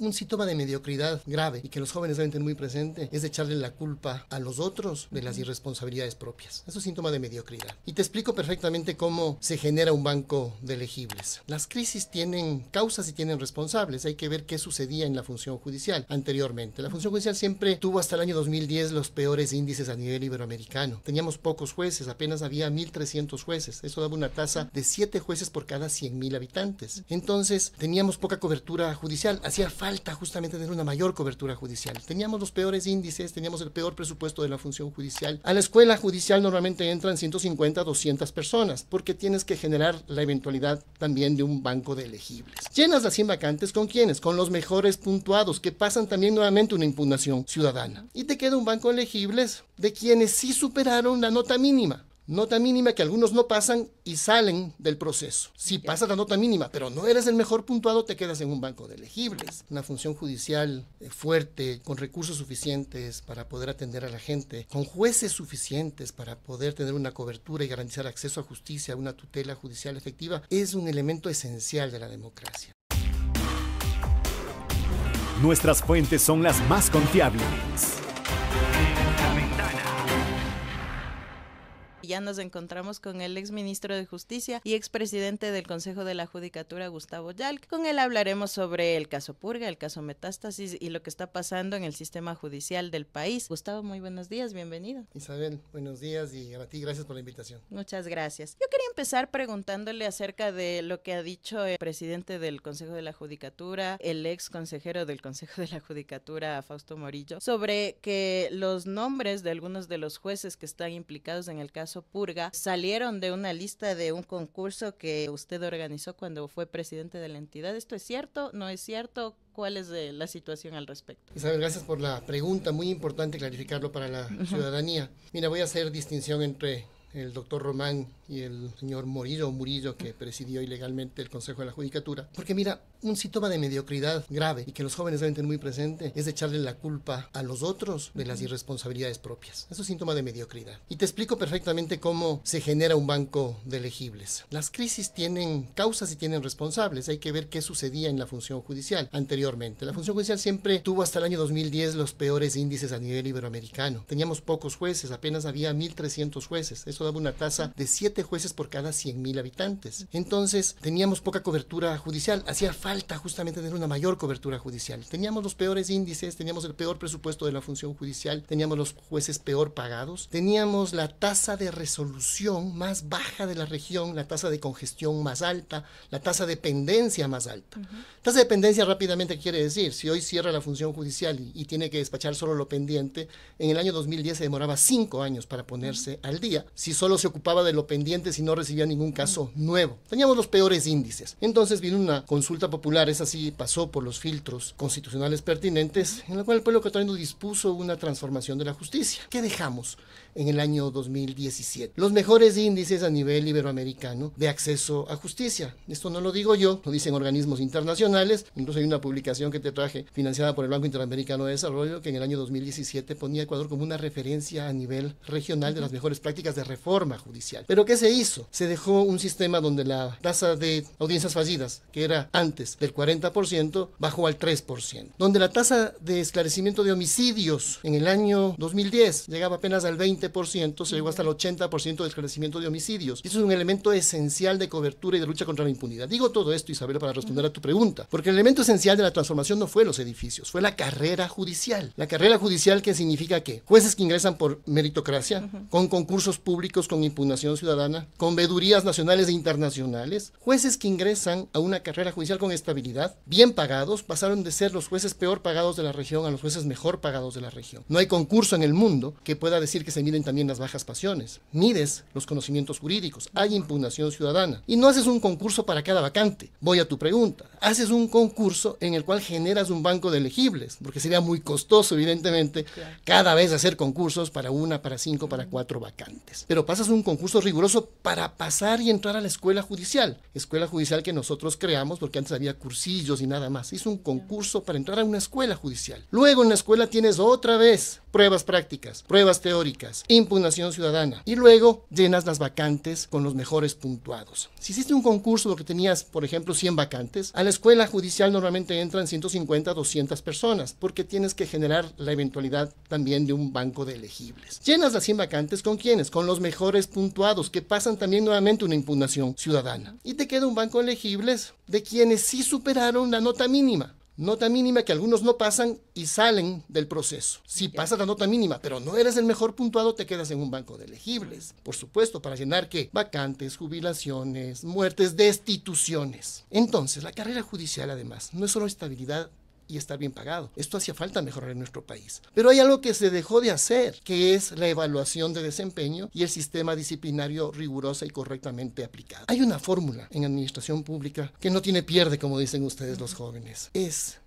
un síntoma de mediocridad grave y que los jóvenes deben tener muy presente es echarle la culpa a los otros de las irresponsabilidades propias. Eso es síntoma de mediocridad. Y te explico perfectamente cómo se genera un banco de elegibles. Las crisis tienen causas y tienen responsables. Hay que ver qué sucedía en la función judicial anteriormente. La función judicial siempre tuvo hasta el año 2010 los peores índices a nivel iberoamericano. Teníamos pocos jueces, apenas había 1.300 jueces. Eso daba una tasa de 7 jueces por cada 100.000 habitantes. Entonces teníamos poca cobertura judicial. Hacía falta falta justamente tener una mayor cobertura judicial. Teníamos los peores índices, teníamos el peor presupuesto de la función judicial. A la escuela judicial normalmente entran 150, 200 personas, porque tienes que generar la eventualidad también de un banco de elegibles. Llenas las 100 vacantes con quienes? Con los mejores puntuados, que pasan también nuevamente una impugnación ciudadana. Y te queda un banco de elegibles de quienes sí superaron la nota mínima nota mínima que algunos no pasan y salen del proceso. Si pasas la nota mínima, pero no eres el mejor puntuado, te quedas en un banco de elegibles. Una función judicial eh, fuerte, con recursos suficientes para poder atender a la gente, con jueces suficientes para poder tener una cobertura y garantizar acceso a justicia, una tutela judicial efectiva, es un elemento esencial de la democracia. Nuestras fuentes son las más confiables. Ya nos encontramos con el ex Ministro de Justicia y ex Presidente del Consejo de la Judicatura, Gustavo Yalc. Con él hablaremos sobre el caso Purga, el caso Metástasis y lo que está pasando en el sistema judicial del país. Gustavo, muy buenos días, bienvenido. Isabel, buenos días y a ti gracias por la invitación. Muchas gracias. Yo quería empezar preguntándole acerca de lo que ha dicho el presidente del Consejo de la Judicatura, el ex consejero del Consejo de la Judicatura, Fausto Morillo, sobre que los nombres de algunos de los jueces que están implicados en el caso Purga, salieron de una lista de un concurso que usted organizó cuando fue presidente de la entidad. ¿Esto es cierto? ¿No es cierto? ¿Cuál es eh, la situación al respecto? Isabel, gracias por la pregunta. Muy importante clarificarlo para la ciudadanía. Mira, voy a hacer distinción entre el doctor Román y el señor Morillo Murillo, que presidió ilegalmente el Consejo de la Judicatura. Porque mira, un síntoma de mediocridad grave y que los jóvenes deben tener muy presente es echarle la culpa a los otros de las irresponsabilidades propias. Eso es síntoma de mediocridad. Y te explico perfectamente cómo se genera un banco de elegibles. Las crisis tienen causas y tienen responsables. Hay que ver qué sucedía en la función judicial anteriormente. La función judicial siempre tuvo hasta el año 2010 los peores índices a nivel iberoamericano. Teníamos pocos jueces, apenas había 1.300 jueces. Eso daba una tasa de 7 jueces por cada 100.000 habitantes. Entonces teníamos poca cobertura judicial, hacía falta justamente tener una mayor cobertura judicial. Teníamos los peores índices, teníamos el peor presupuesto de la función judicial, teníamos los jueces peor pagados, teníamos la tasa de resolución más baja de la región, la tasa de congestión más alta, la tasa de dependencia más alta. Tasa de dependencia rápidamente quiere decir, si hoy cierra la función judicial y, tiene que despachar solo lo pendiente, en el año 2010 se demoraba cinco años para ponerse al día. Si solo se ocupaba de lo pendiente, si y no recibía ningún caso nuevo. Teníamos los peores índices. Entonces vino una consulta popular, esa sí pasó por los filtros constitucionales pertinentes, en la cual el pueblo catalán dispuso una transformación de la justicia. ¿Qué dejamos? en el año 2017. Los mejores índices a nivel iberoamericano de acceso a justicia. Esto no lo digo yo, lo dicen organismos internacionales. Incluso hay una publicación que te traje financiada por el Banco Interamericano de Desarrollo que en el año 2017 ponía a Ecuador como una referencia a nivel regional de las mejores prácticas de reforma judicial. Pero ¿qué se hizo? Se dejó un sistema donde la tasa de audiencias fallidas, que era antes del 40%, bajó al 3%, donde la tasa de esclarecimiento de homicidios en el año 2010 llegaba apenas al 20% se llegó hasta el 80% del crecimiento de homicidios. Eso es un elemento esencial de cobertura y de lucha contra la impunidad. Digo todo esto, Isabel, para responder a tu pregunta, porque el elemento esencial de la transformación no fue los edificios, fue la carrera judicial. La carrera judicial que significa que jueces que ingresan por meritocracia, con concursos públicos, con impugnación ciudadana, con vedurías nacionales e internacionales, jueces que ingresan a una carrera judicial con estabilidad, bien pagados, pasaron de ser los jueces peor pagados de la región a los jueces mejor pagados de la región. No hay concurso en el mundo que pueda decir que se miden también las bajas pasiones, mides los conocimientos jurídicos, hay impugnación ciudadana y no haces un concurso para cada vacante. Voy a tu pregunta, haces un concurso en el cual generas un banco de elegibles, porque sería muy costoso evidentemente cada vez hacer concursos para una, para cinco, para cuatro vacantes. Pero pasas un concurso riguroso para pasar y entrar a la escuela judicial, escuela judicial que nosotros creamos porque antes había cursillos y nada más. Es un concurso para entrar a una escuela judicial. Luego en la escuela tienes otra vez pruebas prácticas, pruebas teóricas, impugnación ciudadana y luego llenas las vacantes con los mejores puntuados. Si hiciste un concurso que tenías, por ejemplo, 100 vacantes, a la escuela judicial normalmente entran 150 200 personas porque tienes que generar la eventualidad también de un banco de elegibles. Llenas las 100 vacantes con quienes? Con los mejores puntuados que pasan también nuevamente una impugnación ciudadana. Y te queda un banco de elegibles de quienes sí superaron la nota mínima nota mínima que algunos no pasan y salen del proceso. Si pasas la nota mínima, pero no eres el mejor puntuado, te quedas en un banco de elegibles. Por supuesto, para llenar que vacantes, jubilaciones, muertes, destituciones. Entonces, la carrera judicial además no es solo estabilidad y estar bien pagado. Esto hacía falta mejorar en nuestro país. Pero hay algo que se dejó de hacer, que es la evaluación de desempeño y el sistema disciplinario rigurosa y correctamente aplicado. Hay una fórmula en administración pública que no tiene pierde, como dicen ustedes los jóvenes. Es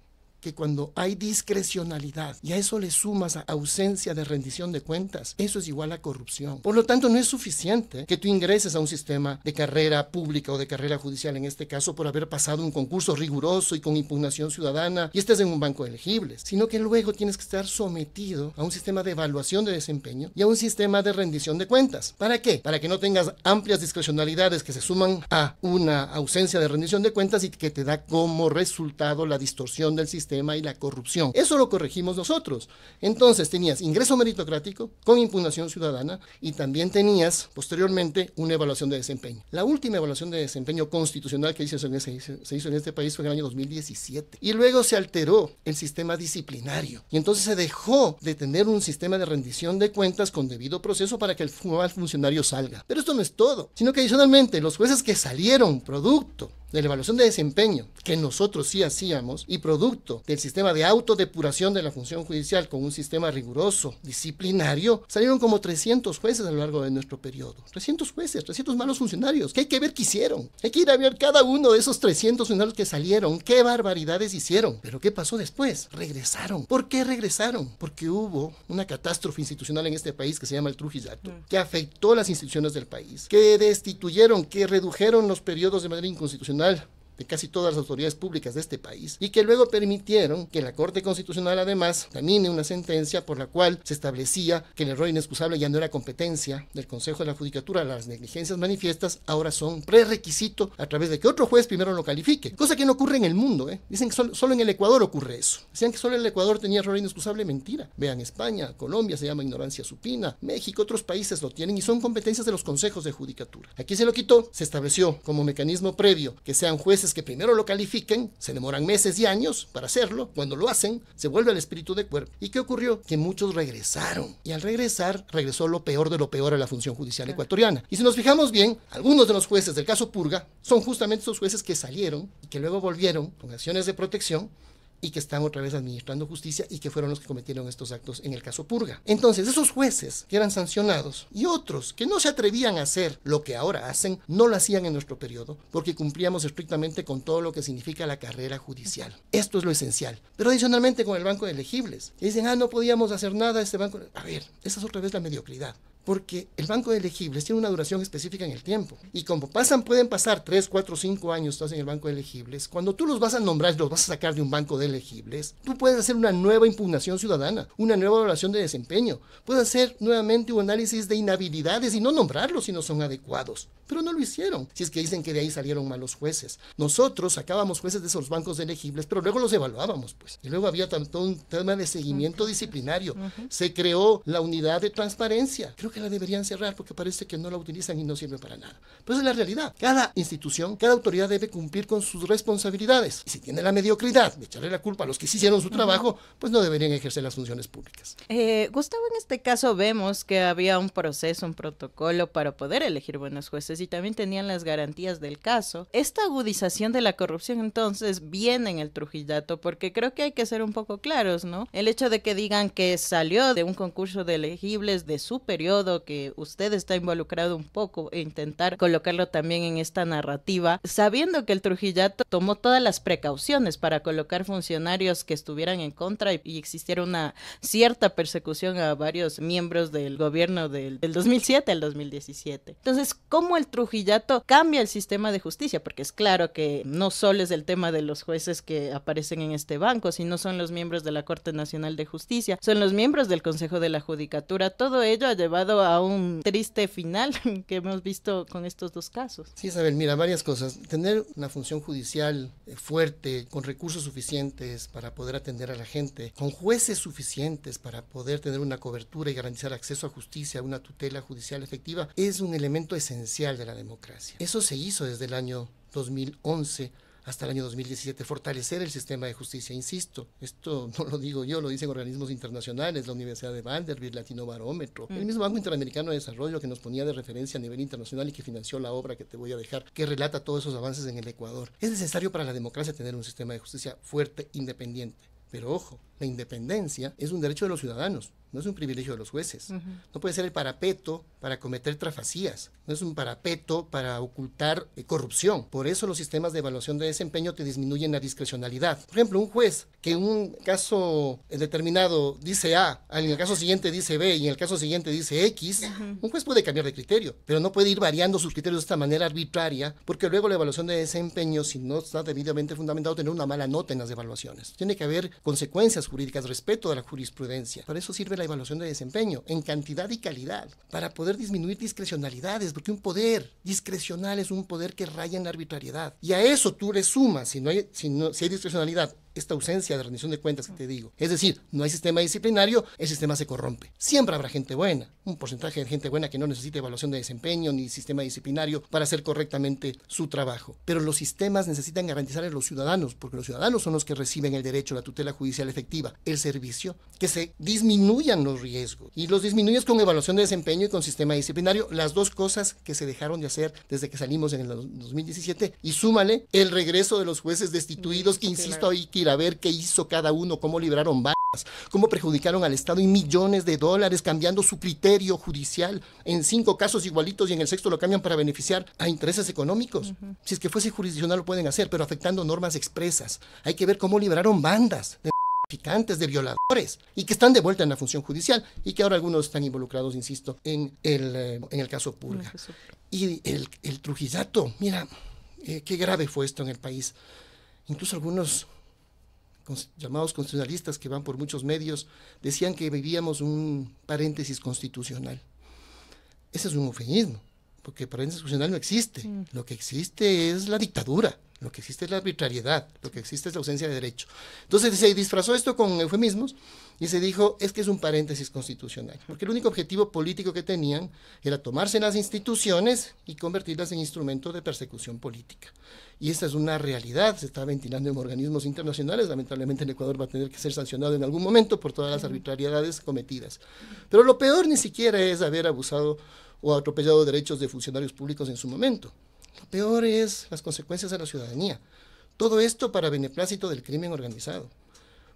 que cuando hay discrecionalidad y a eso le sumas a ausencia de rendición de cuentas, eso es igual a corrupción. Por lo tanto, no es suficiente que tú ingreses a un sistema de carrera pública o de carrera judicial, en este caso, por haber pasado un concurso riguroso y con impugnación ciudadana y estés en un banco elegible sino que luego tienes que estar sometido a un sistema de evaluación de desempeño y a un sistema de rendición de cuentas. ¿Para qué? Para que no tengas amplias discrecionalidades que se suman a una ausencia de rendición de cuentas y que te da como resultado la distorsión del sistema tema y la corrupción. Eso lo corregimos nosotros. Entonces tenías ingreso meritocrático con impugnación ciudadana y también tenías posteriormente una evaluación de desempeño. La última evaluación de desempeño constitucional que se hizo en este país fue en el año 2017. Y luego se alteró el sistema disciplinario. Y entonces se dejó de tener un sistema de rendición de cuentas con debido proceso para que el mal funcionario salga. Pero esto no es todo, sino que adicionalmente los jueces que salieron producto de la evaluación de desempeño que nosotros sí hacíamos y producto del sistema de autodepuración de la función judicial con un sistema riguroso, disciplinario, salieron como 300 jueces a lo largo de nuestro periodo. 300 jueces, 300 malos funcionarios, que hay que ver qué hicieron. Hay que ir a ver cada uno de esos 300 funcionarios que salieron, qué barbaridades hicieron. Pero ¿qué pasó después? Regresaron. ¿Por qué regresaron? Porque hubo una catástrofe institucional en este país que se llama el Trujillato, mm. que afectó las instituciones del país, que destituyeron, que redujeron los periodos de manera inconstitucional de casi todas las autoridades públicas de este país y que luego permitieron que la Corte Constitucional además termine una sentencia por la cual se establecía que el error inexcusable ya no era competencia del Consejo de la Judicatura, las negligencias manifiestas ahora son prerequisito a través de que otro juez primero lo califique, cosa que no ocurre en el mundo, ¿eh? dicen que solo, en el Ecuador ocurre eso, decían que solo el Ecuador tenía error inexcusable, mentira, vean España, Colombia se llama ignorancia supina, México, otros países lo tienen y son competencias de los consejos de judicatura. Aquí se lo quitó, se estableció como mecanismo previo que sean jueces que primero lo califiquen, se demoran meses y años para hacerlo, cuando lo hacen, se vuelve el espíritu de cuerpo. ¿Y qué ocurrió? Que muchos regresaron. Y al regresar, regresó lo peor de lo peor a la función judicial ecuatoriana. Y si nos fijamos bien, algunos de los jueces del caso Purga son justamente esos jueces que salieron y que luego volvieron con acciones de protección y que están otra vez administrando justicia y que fueron los que cometieron estos actos en el caso Purga. Entonces, esos jueces que eran sancionados y otros que no se atrevían a hacer lo que ahora hacen, no lo hacían en nuestro periodo porque cumplíamos estrictamente con todo lo que significa la carrera judicial. Esto es lo esencial. Pero adicionalmente con el banco de elegibles. Dicen, ah, no podíamos hacer nada, este banco... A ver, esa es otra vez la mediocridad porque el banco de elegibles tiene una duración específica en el tiempo. Y como pasan, pueden pasar 3, 4, 5 años estás en el banco de elegibles, cuando tú los vas a nombrar, los vas a sacar de un banco de elegibles, tú puedes hacer una nueva impugnación ciudadana, una nueva evaluación de desempeño, puedes hacer nuevamente un análisis de inhabilidades y no nombrarlos si no son adecuados. Pero no lo hicieron, si es que dicen que de ahí salieron malos jueces. Nosotros sacábamos jueces de esos bancos de elegibles, pero luego los evaluábamos, pues. Y luego había tanto un tema de seguimiento disciplinario. Se creó la unidad de transparencia. Creo que la deberían cerrar porque parece que no la utilizan y no sirve para nada. Pero es la realidad. Cada institución, cada autoridad debe cumplir con sus responsabilidades. Y si tiene la mediocridad de echarle la culpa a los que sí hicieron su trabajo, pues no deberían ejercer las funciones públicas. Eh, Gustavo, en este caso vemos que había un proceso, un protocolo para poder elegir buenos jueces y también tenían las garantías del caso. Esta agudización de la corrupción entonces viene en el Trujillato porque creo que hay que ser un poco claros, ¿no? El hecho de que digan que salió de un concurso de elegibles de su periodo que usted está involucrado un poco e intentar colocarlo también en esta narrativa, sabiendo que el Trujillato tomó todas las precauciones para colocar funcionarios que estuvieran en contra y, existiera una cierta persecución a varios miembros del gobierno del, del 2007 al 2017. Entonces, ¿cómo el Trujillato cambia el sistema de justicia? Porque es claro que no solo es el tema de los jueces que aparecen en este banco, sino son los miembros de la Corte Nacional de Justicia, son los miembros del Consejo de la Judicatura, todo ello ha llevado a un triste final que hemos visto con estos dos casos. Sí, Isabel, mira, varias cosas. Tener una función judicial eh, fuerte, con recursos suficientes para poder atender a la gente, con jueces suficientes para poder tener una cobertura y garantizar acceso a justicia, una tutela judicial efectiva, es un elemento esencial de la democracia. Eso se hizo desde el año 2011 hasta el año 2017, fortalecer el sistema de justicia. Insisto, esto no lo digo yo, lo dicen organismos internacionales, la Universidad de Vanderbilt, Latino Barómetro, el mm. mismo Banco Interamericano de Desarrollo que nos ponía de referencia a nivel internacional y que financió la obra que te voy a dejar, que relata todos esos avances en el Ecuador. Es necesario para la democracia tener un sistema de justicia fuerte, independiente. Pero ojo, independencia es un derecho de los ciudadanos, no es un privilegio de los jueces. No puede ser el parapeto para cometer trafacías, no es un parapeto para ocultar eh, corrupción. Por eso los sistemas de evaluación de desempeño te disminuyen la discrecionalidad. Por ejemplo, un juez que en un caso eh, determinado dice A, en el caso siguiente dice B y en el caso siguiente dice X, un juez puede cambiar de criterio, pero no puede ir variando sus criterios de esta manera arbitraria, porque luego la evaluación de desempeño, si no está debidamente fundamentado, tener una mala nota en las evaluaciones. Tiene que haber consecuencias jurídicas, respeto de la jurisprudencia. Para eso sirve la evaluación de desempeño, en cantidad y calidad, para poder disminuir discrecionalidades, porque un poder discrecional es un poder que raya en la arbitrariedad. Y a eso tú le sumas, si, no hay, si, no, si hay discrecionalidad, esta ausencia de rendición de cuentas que te digo. Es decir, no hay sistema disciplinario, el sistema se corrompe. Siempre habrá gente buena, un porcentaje de gente buena que no necesita evaluación de desempeño ni sistema disciplinario para hacer correctamente su trabajo. Pero los sistemas necesitan garantizar a los ciudadanos, porque los ciudadanos son los que reciben el derecho a la tutela judicial efectiva el servicio, que se disminuyan los riesgos y los disminuyes con evaluación de desempeño y con sistema disciplinario, las dos cosas que se dejaron de hacer desde que salimos en el 2017 y súmale el regreso de los jueces destituidos que insisto hay que ir a ver qué hizo cada uno, cómo libraron bandas cómo perjudicaron al Estado y millones de dólares cambiando su criterio judicial en cinco casos igualitos y en el sexto lo cambian para beneficiar a intereses económicos. Si es que fuese jurisdiccional lo pueden hacer, pero afectando normas expresas. Hay que ver cómo libraron bandas. De de violadores, y que están de vuelta en la función judicial y que ahora algunos están involucrados, insisto, en el, eh, en el caso Pulga. Y el, el Trujillato, mira, eh, qué grave fue esto en el país. Incluso algunos llamados constitucionalistas que van por muchos medios decían que vivíamos un paréntesis constitucional. Ese es un eufemismo porque paréntesis constitucional no existe. Mm. Lo que existe es la dictadura, lo que existe es la arbitrariedad, lo que existe es la ausencia de derecho. Entonces se disfrazó esto con eufemismos y se dijo es que es un paréntesis constitucional, porque el único objetivo político que tenían era tomarse las instituciones y convertirlas en instrumentos de persecución política. Y esta es una realidad, se está ventilando en organismos internacionales, lamentablemente el Ecuador va a tener que ser sancionado en algún momento por todas las arbitrariedades cometidas. Pero lo peor ni siquiera es haber abusado o atropellado derechos de funcionarios públicos en su momento. Lo peor es las consecuencias a la ciudadanía. Todo esto para beneplácito del crimen organizado.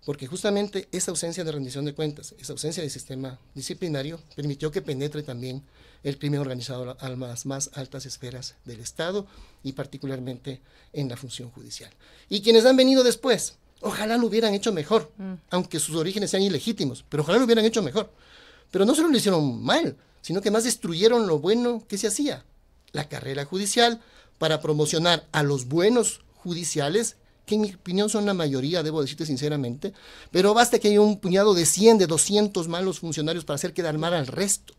Porque justamente esa ausencia de rendición de cuentas, esa ausencia de sistema disciplinario, permitió que penetre también el crimen organizado a las más altas esferas del Estado y particularmente en la función judicial. Y quienes han venido después, ojalá lo hubieran hecho mejor, mm. aunque sus orígenes sean ilegítimos, pero ojalá lo hubieran hecho mejor. Pero no solo lo hicieron mal, sino que más destruyeron lo bueno que se hacía, la carrera judicial, para promocionar a los buenos judiciales, que en mi opinión son la mayoría, debo decirte sinceramente, pero basta que haya un puñado de 100, de 200 malos funcionarios para hacer quedar mal al resto,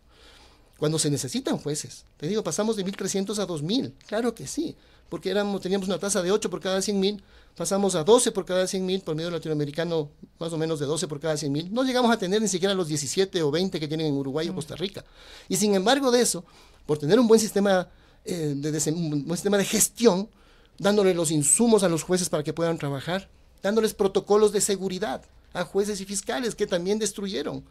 cuando se necesitan jueces. Te digo, pasamos de 1.300 a 2.000, claro que sí, porque éramos, teníamos una tasa de 8 por cada 100 mil, pasamos a 12 por cada 100 mil, por medio latinoamericano más o menos de 12 por cada 100 mil. No llegamos a tener ni siquiera los 17 o 20 que tienen en Uruguay o mm. Costa Rica. Y sin embargo de eso, por tener un buen sistema, eh, de, un buen sistema de gestión, dándole los insumos a los jueces para que puedan trabajar, dándoles protocolos de seguridad a jueces y fiscales que también destruyeron.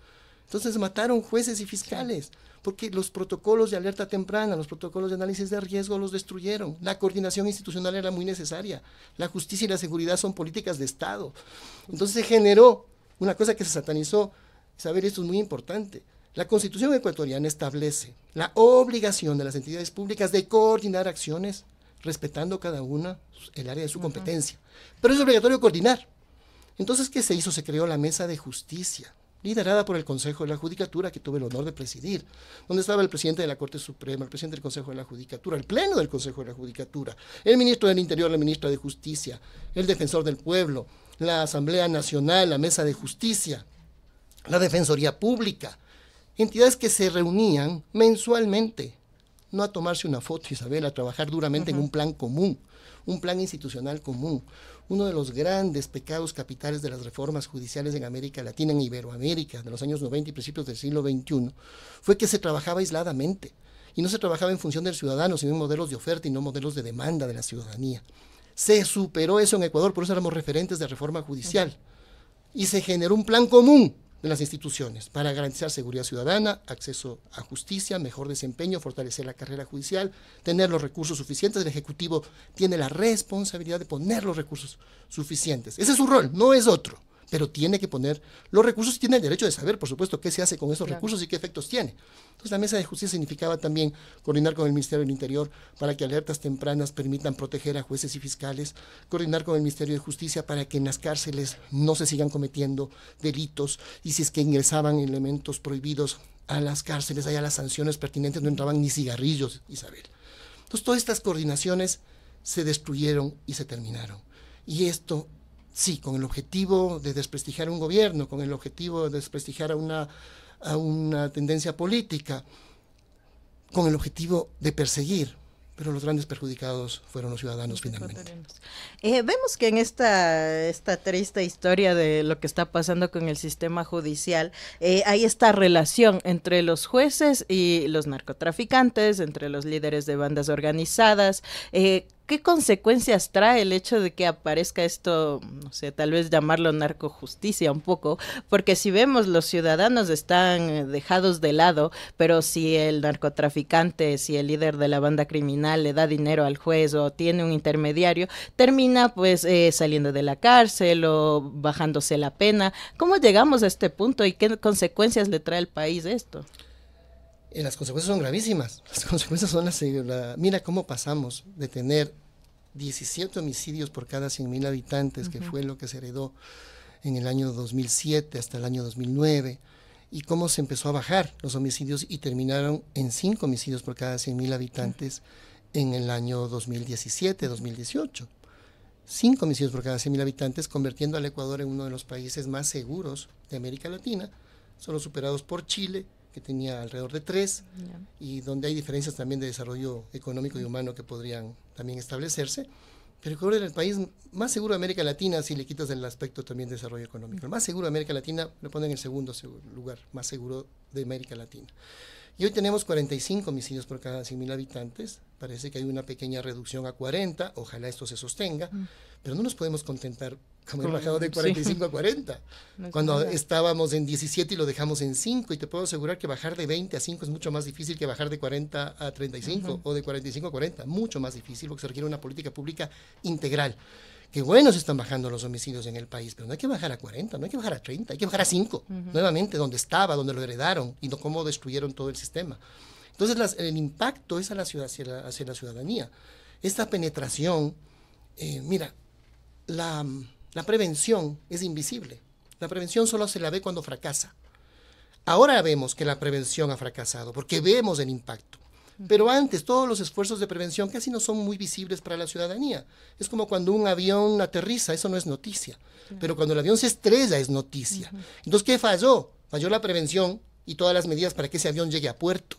Entonces mataron jueces y fiscales, porque los protocolos de alerta temprana, los protocolos de análisis de riesgo los destruyeron. La coordinación institucional era muy necesaria. La justicia y la seguridad son políticas de Estado. Entonces se generó una cosa que se satanizó. Saber esto es muy importante. La Constitución ecuatoriana establece la obligación de las entidades públicas de coordinar acciones respetando cada una el área de su competencia. Pero es obligatorio coordinar. Entonces, ¿qué se hizo? Se creó la mesa de justicia liderada por el Consejo de la Judicatura, que tuve el honor de presidir, donde estaba el presidente de la Corte Suprema, el presidente del Consejo de la Judicatura, el Pleno del Consejo de la Judicatura, el ministro del Interior, la ministra de Justicia, el defensor del pueblo, la Asamblea Nacional, la Mesa de Justicia, la Defensoría Pública, entidades que se reunían mensualmente, no a tomarse una foto, Isabel, a trabajar duramente en un plan común, un plan institucional común, uno de los grandes pecados capitales de las reformas judiciales en América Latina, en Iberoamérica, de los años 90 y principios del siglo XXI, fue que se trabajaba aisladamente y no se trabajaba en función del ciudadano, sino en modelos de oferta y no modelos de demanda de la ciudadanía. Se superó eso en Ecuador, por eso éramos referentes de reforma judicial. Y se generó un plan común de las instituciones para garantizar seguridad ciudadana, acceso a justicia, mejor desempeño, fortalecer la carrera judicial, tener los recursos suficientes. El Ejecutivo tiene la responsabilidad de poner los recursos suficientes. Ese es su rol, no es otro pero tiene que poner los recursos y tiene el derecho de saber, por supuesto, qué se hace con esos recursos y qué efectos tiene. Entonces, la mesa de justicia significaba también coordinar con el Ministerio del Interior para que alertas tempranas permitan proteger a jueces y fiscales, coordinar con el Ministerio de Justicia para que en las cárceles no se sigan cometiendo delitos y si es que ingresaban elementos prohibidos a las cárceles, allá las sanciones pertinentes, no entraban ni cigarrillos, Isabel. Entonces, todas estas coordinaciones se destruyeron y se terminaron. Y esto Sí, con el objetivo de desprestigiar un gobierno, con el objetivo de desprestigiar a una, a una tendencia política, con el objetivo de perseguir pero los grandes perjudicados fueron los ciudadanos finalmente. Eh, vemos que en esta, esta triste historia de lo que está pasando con el sistema judicial, eh, hay esta relación entre los jueces y los narcotraficantes, entre los líderes de bandas organizadas. Eh, ¿qué consecuencias trae el hecho de que aparezca esto, no sé, tal vez llamarlo narcojusticia un poco? Porque si vemos, los ciudadanos están eh, dejados de lado, pero si el narcotraficante, si el líder de la banda criminal le da dinero al juez o tiene un intermediario, termina pues eh, saliendo de la cárcel o bajándose la pena. ¿Cómo llegamos a este punto y qué consecuencias le trae al país esto? las consecuencias son gravísimas. Las consecuencias son las... mira cómo pasamos de tener 17 homicidios por cada 100.000 habitantes, que fue lo que se heredó en el año 2007 hasta el año 2009, y cómo se empezó a bajar los homicidios y terminaron en 5 homicidios por cada 100.000 habitantes en el año 2017-2018. 5 homicidios por cada 100.000 habitantes, convirtiendo al Ecuador en uno de los países más seguros de América Latina, solo superados por Chile, que tenía alrededor de tres, y donde hay diferencias también de desarrollo económico y humano que podrían también establecerse. Pero Ecuador era el país más seguro de América Latina, si le quitas el aspecto también de desarrollo económico. El más seguro de América Latina lo pone en el segundo lugar, más seguro de América Latina. Y hoy tenemos 45 homicidios por cada 100.000 habitantes. Parece que hay una pequeña reducción a 40. Ojalá esto se sostenga. Mm. Pero no nos podemos contentar con el bajado de 45 a 40. cuando estábamos en 17 y lo dejamos en 5. Y te puedo asegurar que bajar de 20 a 5 es mucho más difícil que bajar de 40 a 35 o de 45 a 40. Mucho más difícil porque se requiere una política pública integral. Qué bueno se están bajando los homicidios en el país, pero no hay que bajar a 40, no hay que bajar a 30, hay que bajar a 5, nuevamente, donde estaba, donde lo heredaron y no cómo destruyeron todo el sistema. Entonces, el impacto es a la ciudad, hacia, la, ciudadanía. Esta penetración, eh, mira, la, prevención es invisible. La prevención solo se la ve cuando fracasa. Ahora vemos que la prevención ha fracasado, porque vemos el impacto. Pero antes, todos los esfuerzos de prevención casi no son muy visibles para la ciudadanía. Es como cuando un avión aterriza, eso no es noticia. Pero cuando el avión se estrella es noticia. Entonces, ¿qué falló? Falló la prevención y todas las medidas para que ese avión llegue a puerto.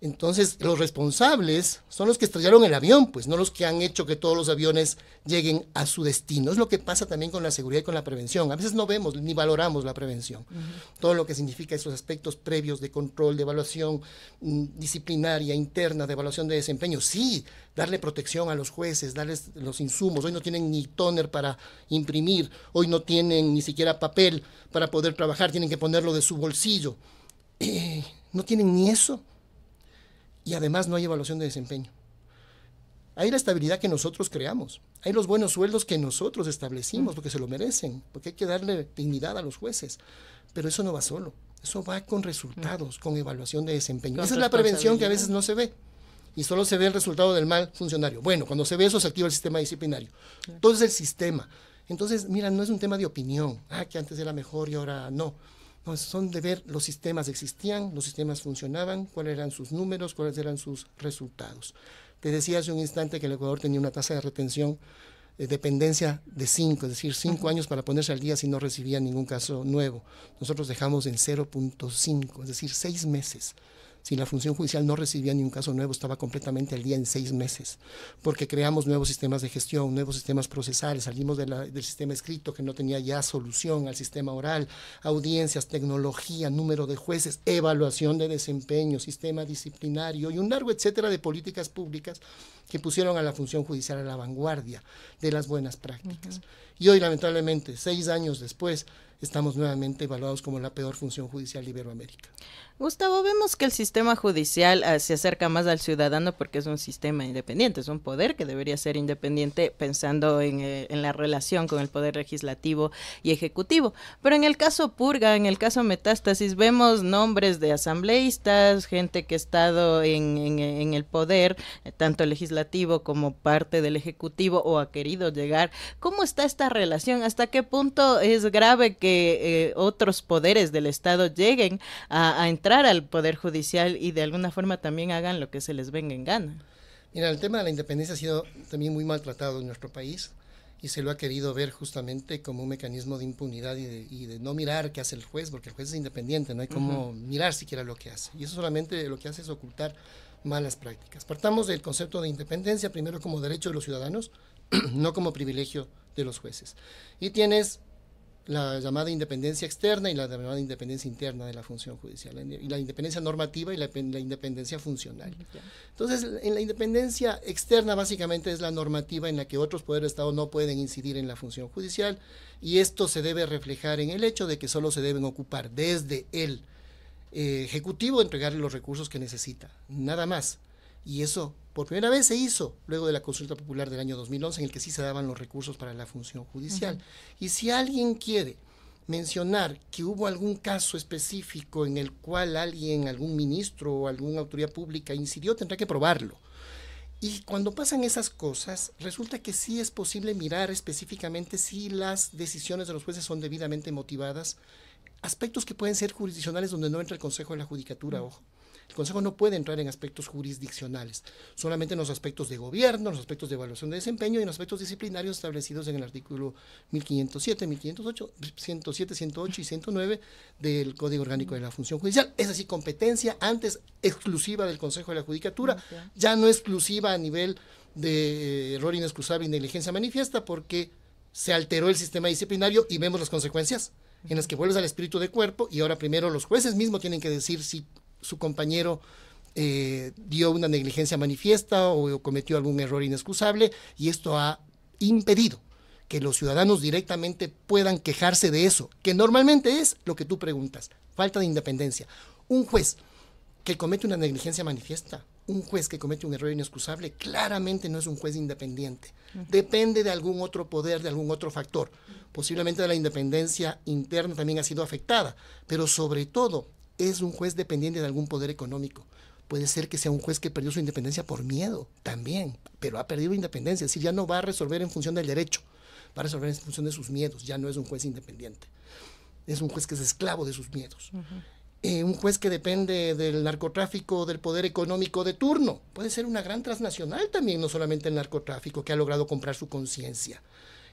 Entonces, los responsables son los que estrellaron el avión, pues no los que han hecho que todos los aviones lleguen a su destino. Es lo que pasa también con la seguridad y con la prevención. A veces no vemos ni valoramos la prevención. Todo lo que significa esos aspectos previos de control, de evaluación mm, disciplinaria, interna, de evaluación de desempeño. Sí, darle protección a los jueces, darles los insumos. Hoy no tienen ni toner para imprimir, hoy no tienen ni siquiera papel para poder trabajar, tienen que ponerlo de su bolsillo. no tienen ni eso y además no hay evaluación de desempeño. Hay la estabilidad que nosotros creamos, hay los buenos sueldos que nosotros establecimos mm. porque se lo merecen, porque hay que darle dignidad a los jueces, pero eso no va solo, eso va con resultados, mm. con evaluación de desempeño. Esa es la prevención que a veces no se ve y solo se ve el resultado del mal funcionario. Bueno, cuando se ve eso se activa el sistema disciplinario. Entonces el sistema. Entonces, mira, no es un tema de opinión, ah, que antes era mejor y ahora no pues, son de ver los sistemas existían, los sistemas funcionaban, cuáles eran sus números, cuáles eran sus resultados. Te decía hace un instante que el Ecuador tenía una tasa de retención de eh, dependencia de 5, es decir, 5 años para ponerse al día si no recibía ningún caso nuevo. Nosotros dejamos en 0.5, es decir, 6 meses si la función judicial no recibía ni un caso nuevo, estaba completamente al día en seis meses, porque creamos nuevos sistemas de gestión, nuevos sistemas procesales, salimos del sistema escrito que no tenía ya solución al sistema oral, audiencias, tecnología, número de jueces, evaluación de desempeño, sistema disciplinario y un largo etcétera de políticas públicas que pusieron a la función judicial a la vanguardia de las buenas prácticas. Y hoy, lamentablemente, seis años después, estamos nuevamente evaluados como la peor función judicial de Iberoamérica. Gustavo, vemos que el sistema judicial ah, se acerca más al ciudadano porque es un sistema independiente, es un poder que debería ser independiente pensando eh, en, la relación con el poder legislativo y ejecutivo. Pero en el caso Purga, en el caso Metástasis, vemos nombres de asambleístas, gente que ha estado en, el poder, eh, tanto legislativo como parte del ejecutivo o ha querido llegar. ¿Cómo está esta relación? ¿Hasta qué punto es grave que eh, otros poderes del Estado lleguen a, a entrar? al Poder Judicial y de alguna forma también hagan lo que se les venga en gana. Mira, el tema de la independencia ha sido también muy maltratado en nuestro país y se lo ha querido ver justamente como un mecanismo de impunidad y de, no mirar qué hace el juez, porque el juez es independiente, no hay cómo mirar siquiera lo que hace. Y eso solamente lo que hace es ocultar malas prácticas. Partamos del concepto de independencia primero como derecho de los ciudadanos, no como privilegio de los jueces. Y tienes la llamada independencia externa y la llamada independencia interna de la función judicial, y la independencia normativa y la, independencia funcional. Entonces, en la independencia externa básicamente es la normativa en la que otros poderes de Estado no pueden incidir en la función judicial y esto se debe reflejar en el hecho de que solo se deben ocupar desde el eh, Ejecutivo entregarle los recursos que necesita, nada más. Y eso por primera vez se hizo luego de la consulta popular del año 2011 en el que sí se daban los recursos para la función judicial. Y si alguien quiere mencionar que hubo algún caso específico en el cual alguien, algún ministro o alguna autoridad pública incidió, tendrá que probarlo. Y cuando pasan esas cosas, resulta que sí es posible mirar específicamente si las decisiones de los jueces son debidamente motivadas, aspectos que pueden ser jurisdiccionales donde no entra el Consejo de la Judicatura, ojo. El Consejo no puede entrar en aspectos jurisdiccionales, solamente en los aspectos de gobierno, en los aspectos de evaluación de desempeño y en los aspectos disciplinarios establecidos en el artículo 1507, 1508, 107, 108 y 109 del Código Orgánico de la Función Judicial. Es así, competencia antes exclusiva del Consejo de la Judicatura, ya no exclusiva a nivel de eh, error inexcusable y negligencia manifiesta porque se alteró el sistema disciplinario y vemos las consecuencias en las que vuelves al espíritu de cuerpo y ahora primero los jueces mismos tienen que decir si su compañero eh, dio una negligencia manifiesta o, cometió algún error inexcusable y esto ha impedido que los ciudadanos directamente puedan quejarse de eso, que normalmente es lo que tú preguntas, falta de independencia. Un juez que comete una negligencia manifiesta, un juez que comete un error inexcusable, claramente no es un juez independiente. Depende de algún otro poder, de algún otro factor. Posiblemente la independencia interna también ha sido afectada, pero sobre todo es un juez dependiente de algún poder económico. Puede ser que sea un juez que perdió su independencia por miedo también, pero ha perdido independencia, es decir, ya no va a resolver en función del derecho, va a resolver en función de sus miedos, ya no es un juez independiente. Es un juez que es esclavo de sus miedos. Eh, un juez que depende del narcotráfico, del poder económico de turno. Puede ser una gran transnacional también, no solamente el narcotráfico, que ha logrado comprar su conciencia.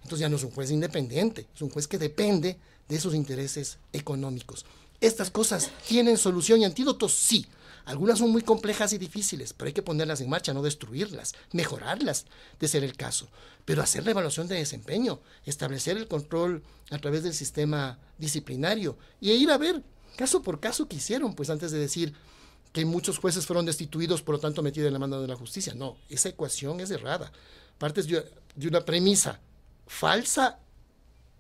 Entonces ya no es un juez independiente, es un juez que depende de sus intereses económicos. ¿Estas cosas tienen solución y antídotos? Sí. Algunas son muy complejas y difíciles, pero hay que ponerlas en marcha, no destruirlas, mejorarlas, de ser el caso. Pero hacer la evaluación de desempeño, establecer el control a través del sistema disciplinario y ir a ver caso por caso qué hicieron, pues antes de decir que muchos jueces fueron destituidos, por lo tanto metidos en la mano de la justicia. No, esa ecuación es errada. Partes de una premisa falsa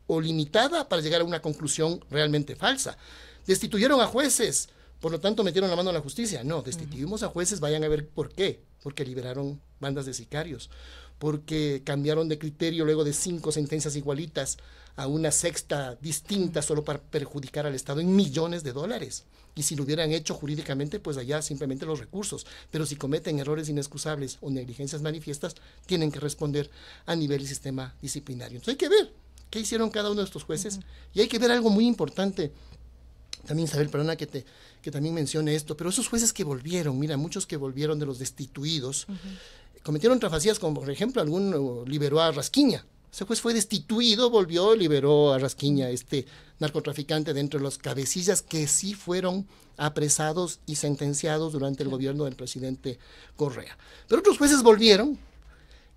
o limitada para llegar a una conclusión realmente falsa destituyeron a jueces, por lo tanto metieron la mano a la justicia. No, destituimos a jueces, vayan a ver por qué. Porque liberaron bandas de sicarios, porque cambiaron de criterio luego de cinco sentencias igualitas a una sexta distinta solo para perjudicar al Estado en millones de dólares. Y si lo hubieran hecho jurídicamente, pues allá simplemente los recursos. Pero si cometen errores inexcusables o negligencias manifiestas, tienen que responder a nivel del sistema disciplinario. Entonces hay que ver qué hicieron cada uno de estos jueces y hay que ver algo muy importante también Isabel, perdona que, te, que también mencione esto, pero esos jueces que volvieron, mira, muchos que volvieron de los destituidos, cometieron trafacías, como por ejemplo, alguno liberó a Rasquiña. Ese juez fue destituido, volvió, liberó a Rasquiña, este narcotraficante, dentro de los cabecillas que sí fueron apresados y sentenciados durante el gobierno del presidente Correa. Pero otros jueces volvieron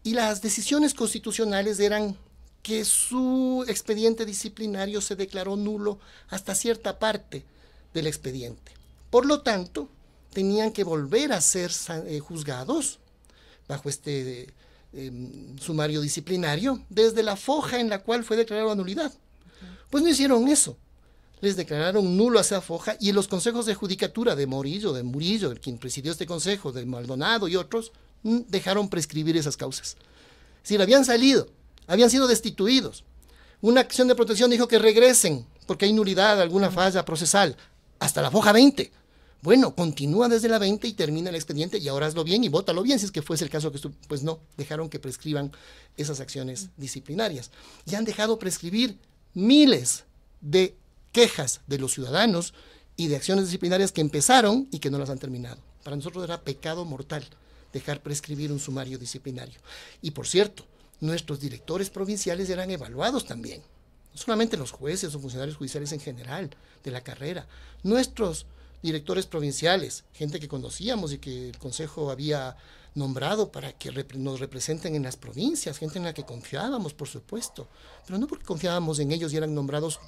y las decisiones constitucionales eran que su expediente disciplinario se declaró nulo hasta cierta parte del expediente. Por lo tanto, tenían que volver a ser eh, juzgados bajo este eh, em, sumario disciplinario desde la foja en la cual fue declarada nulidad. Pues no hicieron eso. Les declararon nulo a esa foja y en los consejos de judicatura de Morillo, de Murillo, el quien presidió este consejo, de Maldonado y otros, mm, dejaron prescribir esas causas. Si le habían salido habían sido destituidos. Una acción de protección dijo que regresen porque hay nulidad, alguna falla procesal, hasta la foja 20. Bueno, continúa desde la 20 y termina el expediente y ahora hazlo bien y bótalo bien si es que fuese el caso que pues no, dejaron que prescriban esas acciones disciplinarias. Y han dejado prescribir miles de quejas de los ciudadanos y de acciones disciplinarias que empezaron y que no las han terminado. Para nosotros era pecado mortal dejar prescribir un sumario disciplinario. Y por cierto, nuestros directores provinciales eran evaluados también. No solamente los jueces o funcionarios judiciales en general de la carrera. Nuestros directores provinciales, gente que conocíamos y que el Consejo había nombrado para que nos representen en las provincias, gente en la que confiábamos, por supuesto, pero no porque confiábamos en ellos y eran nombrados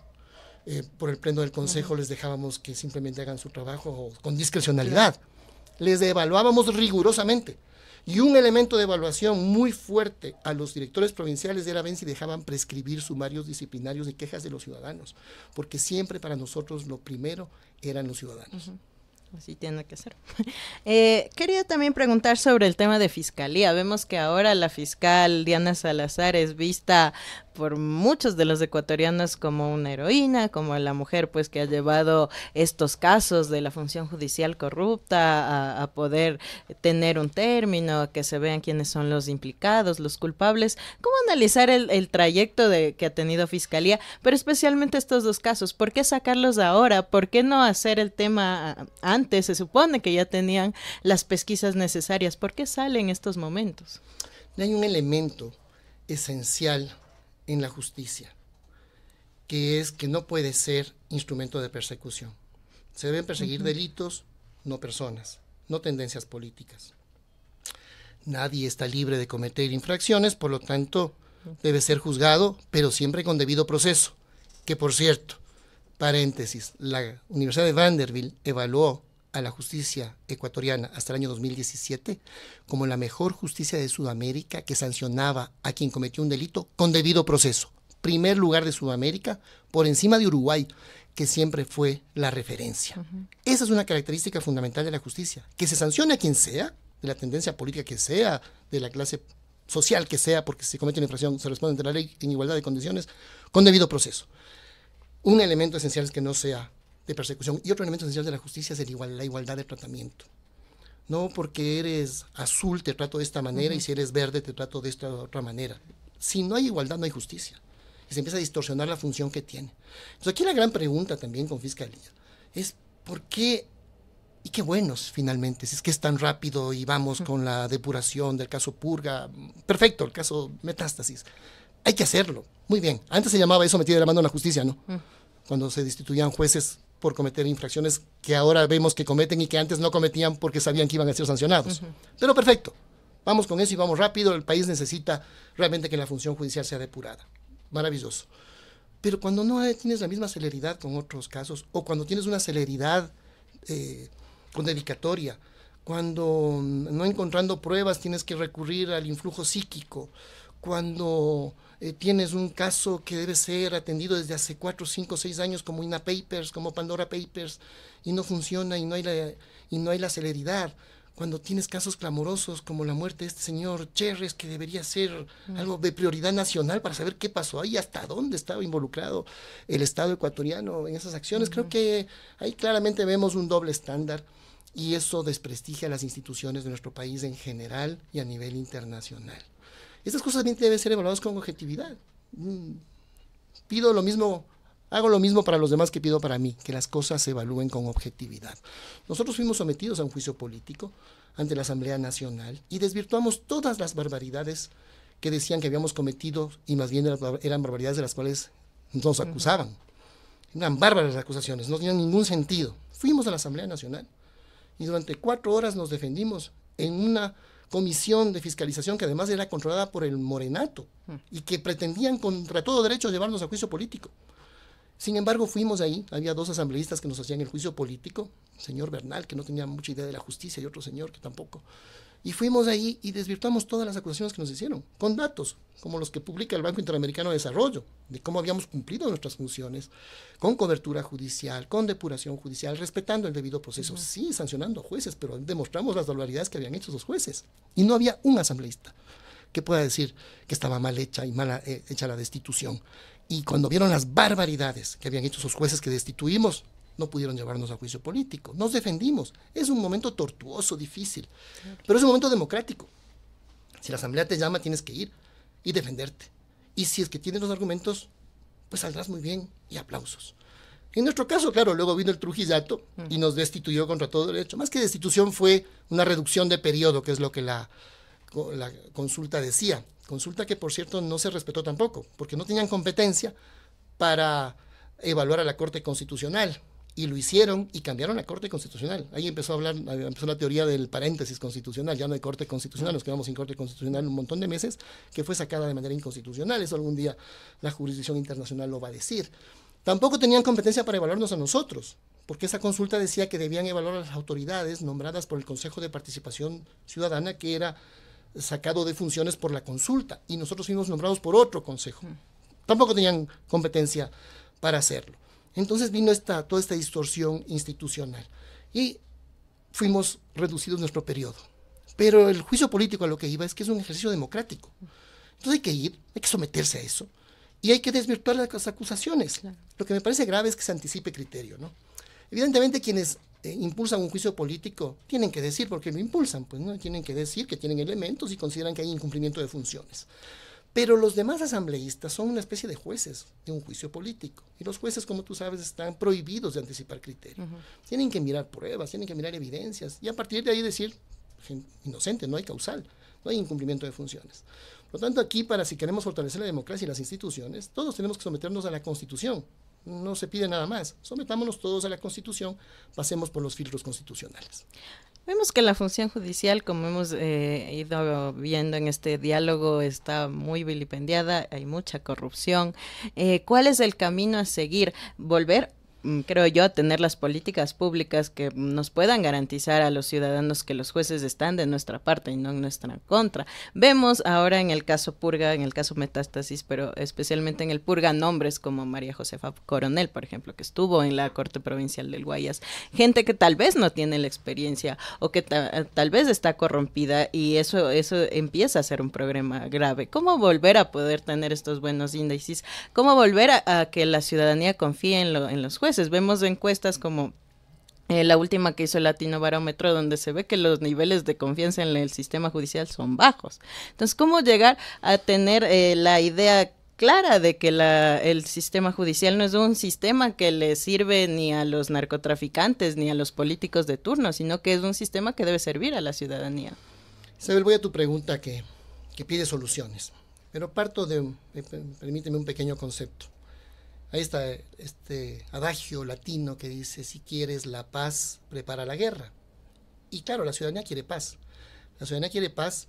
eh, por el Pleno del Consejo, les dejábamos que simplemente hagan su trabajo con discrecionalidad. Les evaluábamos rigurosamente y un elemento de evaluación muy fuerte a los directores provinciales era ver si dejaban prescribir sumarios disciplinarios de quejas de los ciudadanos, porque siempre para nosotros lo primero eran los ciudadanos. Así tiene que ser. Eh, quería también preguntar sobre el tema de fiscalía. Vemos que ahora la fiscal Diana Salazar es vista por muchos de los ecuatorianos como una heroína, como la mujer pues que ha llevado estos casos de la función judicial corrupta a, poder tener un término, que se vean quiénes son los implicados, los culpables. ¿Cómo analizar el, trayecto de, que ha tenido fiscalía, pero especialmente estos dos casos? ¿Por qué sacarlos ahora? ¿Por qué no hacer el tema antes? se supone que ya tenían las pesquisas necesarias. ¿Por qué en estos momentos? Hay un elemento esencial en la justicia, que es que no puede ser instrumento de persecución. Se deben perseguir delitos, no personas, no tendencias políticas. Nadie está libre de cometer infracciones, por lo tanto, debe ser juzgado, pero siempre con debido proceso. Que por cierto, paréntesis, la Universidad de Vanderbilt evaluó a la justicia ecuatoriana hasta el año 2017 como la mejor justicia de Sudamérica que sancionaba a quien cometió un delito con debido proceso. Primer lugar de Sudamérica por encima de Uruguay, que siempre fue la referencia. Esa es una característica fundamental de la justicia, que se sancione a quien sea, de la tendencia política que sea, de la clase social que sea, porque si comete una infracción se responde ante la ley en igualdad de condiciones, con debido proceso. Un elemento esencial es que no sea de persecución. Y otro elemento esencial de la justicia es el igual, la igualdad de tratamiento. No porque eres azul te trato de esta manera y si eres verde te trato de esta otra manera. Si no hay igualdad, no hay justicia. Y se empieza a distorsionar la función que tiene. Entonces aquí la gran pregunta también con Fiscalía es por qué y qué buenos finalmente, si es que es tan rápido y vamos con la depuración del caso Purga, perfecto, el caso Metástasis, hay que hacerlo, muy bien, antes se llamaba eso metido de la mano en la justicia, ¿no? Cuando se destituían jueces por cometer infracciones que ahora vemos que cometen y que antes no cometían porque sabían que iban a ser sancionados. Pero perfecto, vamos con eso y vamos rápido. El país necesita realmente que la función judicial sea depurada. Maravilloso. Pero cuando no tienes la misma celeridad con otros casos o cuando tienes una celeridad eh, con dedicatoria, cuando no encontrando pruebas tienes que recurrir al influjo psíquico, cuando eh, tienes un caso que debe ser atendido desde hace cuatro, cinco, seis años como INA Papers, como Pandora Papers, y no funciona y no hay la, y no hay la celeridad. Cuando tienes casos clamorosos como la muerte de este señor Cherres, que debería ser mm. algo de prioridad nacional para saber qué pasó ahí, hasta dónde estaba involucrado el Estado ecuatoriano en esas acciones, creo que ahí claramente vemos un doble estándar y eso desprestigia a las instituciones de nuestro país en general y a nivel internacional. Estas cosas también deben ser evaluadas con objetividad. Mm. Pido lo mismo, hago lo mismo para los demás que pido para mí, que las cosas se evalúen con objetividad. Nosotros fuimos sometidos a un juicio político ante la Asamblea Nacional y desvirtuamos todas las barbaridades que decían que habíamos cometido y más bien eran barbaridades de las cuales nos acusaban. Eran bárbaras las acusaciones, no tenían ningún sentido. Fuimos a la Asamblea Nacional y durante cuatro horas nos defendimos en una comisión de fiscalización que además era controlada por el Morenato mm. y que pretendían contra todo derecho llevarnos a juicio político. Sin embargo, fuimos ahí, había dos asambleístas que nos hacían el juicio político, el señor Bernal, que no tenía mucha idea de la justicia, y otro señor que tampoco. Y fuimos ahí y desvirtuamos todas las acusaciones que nos hicieron, con datos, como los que publica el Banco Interamericano de Desarrollo, de cómo habíamos cumplido nuestras funciones, con cobertura judicial, con depuración judicial, respetando el debido proceso, sí, sancionando jueces, pero demostramos las barbaridades que habían hecho esos jueces. Y no había un asambleísta que pueda decir que estaba mal hecha y mal eh, hecha la destitución. Y cuando vieron las barbaridades que habían hecho esos jueces que destituimos, no pudieron llevarnos a juicio político. Nos defendimos. Es un momento tortuoso, difícil, pero es un momento democrático. Si la asamblea te llama, tienes que ir y defenderte. Y si es que tienes los argumentos, pues saldrás muy bien y aplausos. En nuestro caso, claro, luego vino el Trujillato y nos destituyó contra todo derecho. Más que destitución fue una reducción de periodo, que es lo que la consulta decía. Consulta que, por cierto, no se respetó tampoco, porque no tenían competencia para evaluar a la Corte Constitucional y lo hicieron y cambiaron la Corte Constitucional. Ahí empezó a hablar, empezó la teoría del paréntesis constitucional, ya no hay Corte Constitucional, nos quedamos sin Corte Constitucional un montón de meses, que fue sacada de manera inconstitucional, eso algún día la jurisdicción internacional lo va a decir. Tampoco tenían competencia para evaluarnos a nosotros, porque esa consulta decía que debían evaluar a las autoridades nombradas por el Consejo de Participación Ciudadana, que era sacado de funciones por la consulta, y nosotros fuimos nombrados por otro consejo. Tampoco tenían competencia para hacerlo. Entonces vino esta, toda esta distorsión institucional y fuimos reducidos nuestro periodo. Pero el juicio político a lo que iba es que es un ejercicio democrático. Entonces hay que ir, hay que someterse a eso y hay que desvirtuar las acusaciones. Lo que me parece grave es que se anticipe criterio. ¿no? Evidentemente quienes eh, impulsan un juicio político tienen que decir por qué lo impulsan, pues no tienen que decir que tienen elementos y consideran que hay incumplimiento de funciones. Pero los demás asambleístas son una especie de jueces de un juicio político. Y los jueces, como tú sabes, están prohibidos de anticipar criterio. Tienen que mirar pruebas, tienen que mirar evidencias y a partir de ahí decir, inocente, no hay causal, no hay incumplimiento de funciones. Por lo tanto, aquí, para si queremos fortalecer la democracia y las instituciones, todos tenemos que someternos a la Constitución. No se pide nada más. Sometámonos todos a la Constitución, pasemos por los filtros constitucionales. Vemos que la función judicial, como hemos eh, ido viendo en este diálogo, está muy vilipendiada, hay mucha corrupción. Eh, ¿Cuál es el camino a seguir? ¿Volver Mm, creo yo, a tener las políticas públicas que nos puedan garantizar a los ciudadanos que los jueces están de nuestra parte y no en nuestra contra. Vemos ahora en el caso Purga, en el caso Metástasis, pero especialmente en el Purga, nombres como María Josefa Coronel, por ejemplo, que estuvo en la Corte Provincial del Guayas. Gente que tal vez no tiene la experiencia o que tal vez está corrompida y eso, eso empieza a ser un problema grave. ¿Cómo volver a poder tener estos buenos índices? ¿Cómo volver a, que la ciudadanía confíe en los jueces? Vemos encuestas como eh, la última que hizo el Latino Barómetro, donde se ve que los niveles de confianza en el sistema judicial son bajos. Entonces, ¿cómo llegar a tener eh, la idea clara de que el sistema judicial no es un sistema que le sirve ni a los narcotraficantes ni a los políticos de turno, sino que es un sistema que debe servir a la ciudadanía? Isabel, voy a tu pregunta que, que pide soluciones, pero parto de, eh, permíteme un pequeño concepto. Ahí está este adagio latino que dice, si quieres la paz, prepara la guerra. Y claro, la ciudadanía quiere paz. La ciudadanía quiere paz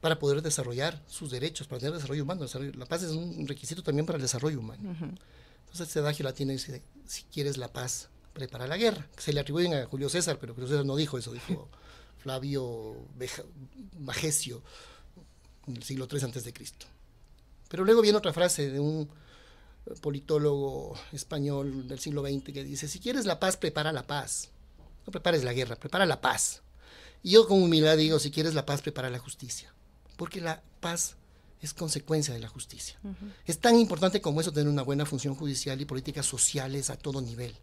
para poder desarrollar sus derechos, para tener desarrollo humano. La paz es un requisito también para el desarrollo humano. Entonces este adagio latino dice, si quieres la paz, prepara la guerra. Se le atribuyen a Julio César, pero Julio César no dijo eso, dijo Flavio Magesio en el siglo III antes de Cristo. Pero luego viene otra frase de un politólogo español del siglo XX que dice, si quieres la paz, prepara la paz. No prepares la guerra, prepara la paz. Y yo con humildad digo, si quieres la paz, prepara la justicia. Porque la paz es consecuencia de la justicia. Es tan importante como eso tener una buena función judicial y políticas sociales a todo nivel.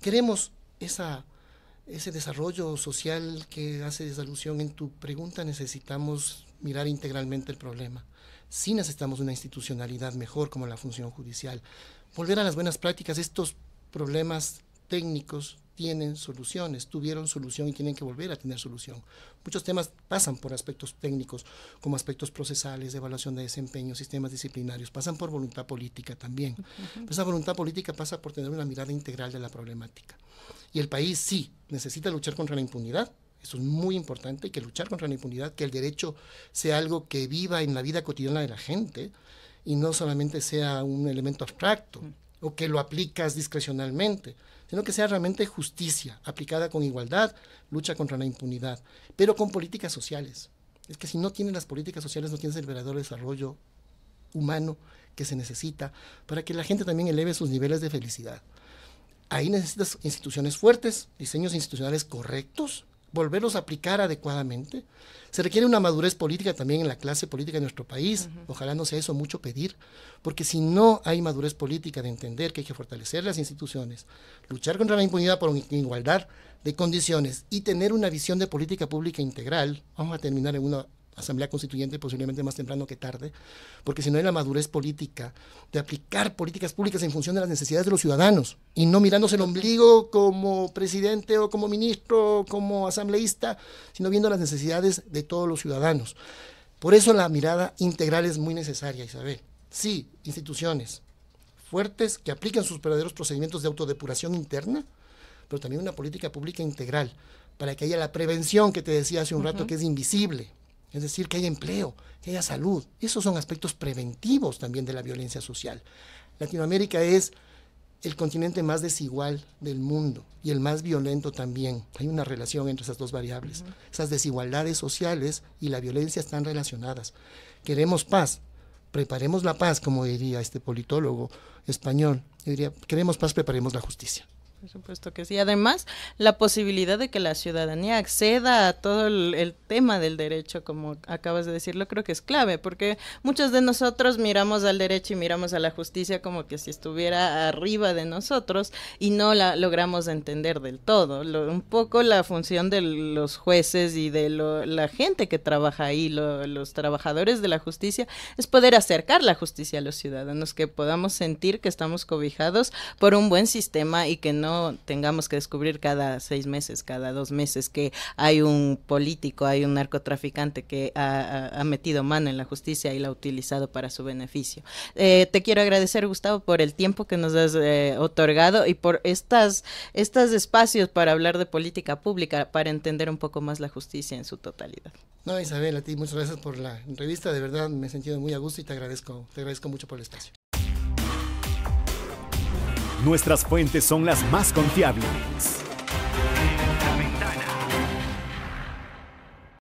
Queremos ese desarrollo social que hace alusión en tu pregunta, necesitamos mirar integralmente el problema sí necesitamos una institucionalidad mejor como la función judicial. Volver a las buenas prácticas, estos problemas técnicos tienen soluciones, tuvieron solución y tienen que volver a tener solución. Muchos temas pasan por aspectos técnicos, como aspectos procesales, de evaluación de desempeño, sistemas disciplinarios, pasan por voluntad política también. Esa voluntad política pasa por tener una mirada integral de la problemática. Y el país sí necesita luchar contra la impunidad, eso es muy importante, hay que luchar contra la impunidad, que el derecho sea algo que viva en la vida cotidiana de la gente y no solamente sea un elemento abstracto o que lo aplicas discrecionalmente, sino que sea realmente justicia aplicada con igualdad, lucha contra la impunidad, pero con políticas sociales. Es que si no tienes las políticas sociales, no tienes el verdadero desarrollo humano que se necesita para que la gente también eleve sus niveles de felicidad. Ahí necesitas instituciones fuertes, diseños institucionales correctos, volverlos a aplicar adecuadamente. Se requiere una madurez política también en la clase política de nuestro país. Ojalá no sea eso mucho pedir, porque si no hay madurez política de entender que hay que fortalecer las instituciones, luchar contra la impunidad por igualdad de condiciones y tener una visión de política pública integral, vamos a terminar en una asamblea constituyente posiblemente más temprano que tarde, porque si no hay la madurez política de aplicar políticas públicas en función de las necesidades de los ciudadanos y no mirándose el ombligo como presidente o como ministro o como asambleísta, sino viendo las necesidades de todos los ciudadanos. Por eso la mirada integral es muy necesaria, Isabel. Sí, instituciones fuertes que apliquen sus verdaderos procedimientos de autodepuración interna, pero también una política pública integral para que haya la prevención que te decía hace un rato que es invisible, es decir, que haya empleo, que haya salud. Esos son aspectos preventivos también de la violencia social. Latinoamérica es el continente más desigual del mundo y el más violento también. Hay una relación entre esas dos variables. Esas desigualdades sociales y la violencia están relacionadas. Queremos paz, preparemos la paz, como diría este politólogo español. diría, queremos paz, preparemos la justicia. Por supuesto que sí. Además, la posibilidad de que la ciudadanía acceda a todo el, tema del derecho, como acabas de decirlo, creo que es clave, porque muchos de nosotros miramos al derecho y miramos a la justicia como que si estuviera arriba de nosotros y no la logramos entender del todo. un poco la función de los jueces y de la gente que trabaja ahí, los trabajadores de la justicia, es poder acercar la justicia a los ciudadanos, que podamos sentir que estamos cobijados por un buen sistema y que no no tengamos que descubrir cada seis meses, cada dos meses que hay un político, hay un narcotraficante que ha, metido mano en la justicia y la ha utilizado para su beneficio. Eh, te quiero agradecer, Gustavo, por el tiempo que nos has eh, otorgado y por estas, estos espacios para hablar de política pública, para entender un poco más la justicia en su totalidad. No, Isabel, a ti muchas gracias por la entrevista. De verdad me he sentido muy a gusto y te agradezco, te agradezco mucho por el espacio. Nuestras fuentes son las más confiables.